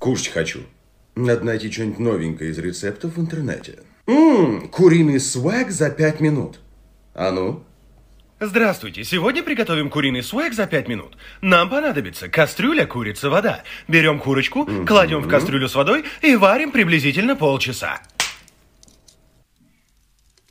Кушать хочу. Надо найти что-нибудь новенькое из рецептов в интернете. Ммм, куриный свек за пять минут. А ну? Здравствуйте, сегодня приготовим куриный суэк за пять минут. Нам понадобится кастрюля, курица, вода. Берем курочку, кладем в кастрюлю с водой и варим приблизительно полчаса.